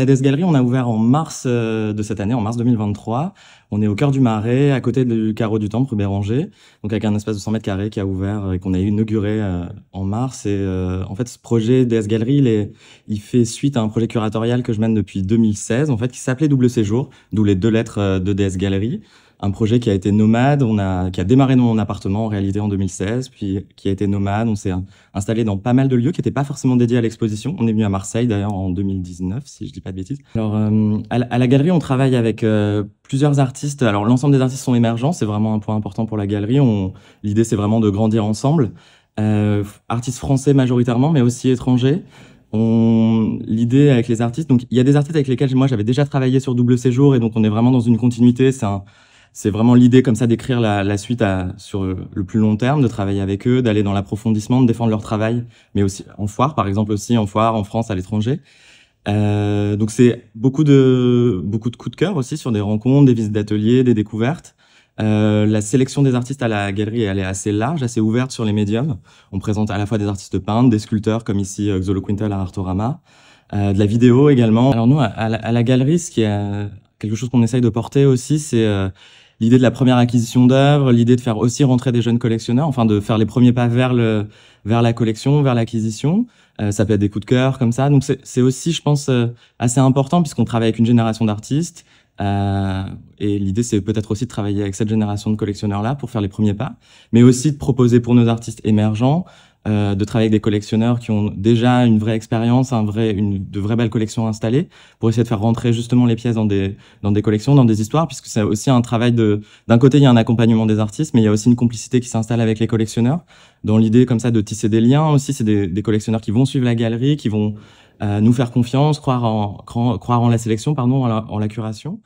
La DS Gallery, on a ouvert en mars euh, de cette année, en mars 2023. On est au cœur du Marais, à côté du carreau du Temple, Béranger, donc avec un espace de 100 mètres carrés qui a ouvert euh, et qu'on a inauguré euh, en mars. Et en fait, ce projet DS Gallery, il, fait suite à un projet curatorial que je mène depuis 2016, en fait, qui s'appelait Double Séjour, d'où les deux lettres de DS Gallery un projet qui a été nomade, on a, qui a démarré dans mon appartement en réalité en 2016, puis qui a été nomade. On s'est installé dans pas mal de lieux qui n'étaient pas forcément dédiés à l'exposition. On est venu à Marseille d'ailleurs en 2019, si je ne dis pas de bêtises. Alors euh, à, la, galerie, on travaille avec euh, plusieurs artistes. Alors l'ensemble des artistes sont émergents, c'est vraiment un point important pour la galerie. L'idée, c'est vraiment de grandir ensemble. Euh, artistes français majoritairement, mais aussi étrangers. l'idée avec les artistes, donc il y a des artistes avec lesquels moi j'avais déjà travaillé sur Double Séjour et donc on est vraiment dans une continuité. C'est un c'est vraiment l'idée comme ça d'écrire la, la, suite à, sur euh, le plus long terme, de travailler avec eux, d'aller dans l'approfondissement, de défendre leur travail, mais aussi en foire, par exemple aussi en foire, en France, à l'étranger. Euh, donc c'est beaucoup de beaucoup de coups de cœur aussi sur des rencontres, des visites d'ateliers, des découvertes. Euh, la sélection des artistes à la galerie, elle est assez large, assez ouverte sur les médiums. On présente à la fois des artistes peintres, des sculpteurs comme ici euh, Xolo Quintal à Artorama, euh, de la vidéo également. Alors nous, à, la, à la, galerie, ce qui est euh, quelque chose qu'on essaye de porter aussi, c'est l'idée de la première acquisition d'œuvres, l'idée de faire aussi rentrer des jeunes collectionneurs, enfin de faire les premiers pas vers le vers la collection, vers l'acquisition. Euh, ça peut être des coups de cœur comme ça. Donc c'est aussi, je pense, euh, assez important puisqu'on travaille avec une génération d'artistes. Euh, et l'idée, c'est peut-être aussi de travailler avec cette génération de collectionneurs-là pour faire les premiers pas, mais aussi de proposer pour nos artistes émergents euh, de travailler avec des collectionneurs qui ont déjà une vraie expérience, une, de vraies belles collections installées, pour essayer de faire rentrer justement les pièces dans des, dans des collections, dans des histoires, puisque c'est aussi un travail de... D'un côté, il y a un accompagnement des artistes, mais il y a aussi une complicité qui s'installe avec les collectionneurs, dans l'idée comme ça de tisser des liens aussi. C'est des, collectionneurs qui vont suivre la galerie, qui vont euh, nous faire confiance, croire en, croire en la sélection, pardon, en en la curation.